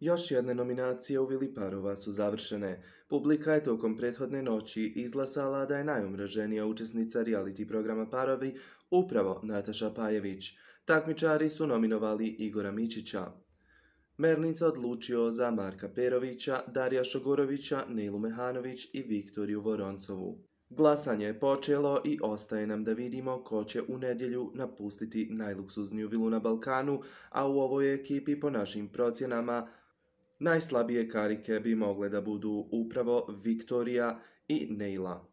Još jedne nominacije u Viliparova su završene. Publika je tokom prethodne noći izglasala da je najumraženija učesnica reality programa Parovi upravo Nataša Pajević. Takmičari su nominovali Igora Mičića. Mernica odlučio za Marka Perovića, Darija Šogorovića, Nilu Mehanović i Viktoriju Voroncovu. Glasanje je počelo i ostaje nam da vidimo ko će u nedjelju napustiti najluksuzniju vilu na Balkanu, a u ovoj ekipi po našim procjenama Najslabije karike bi mogle da budu upravo Viktorija i Neila.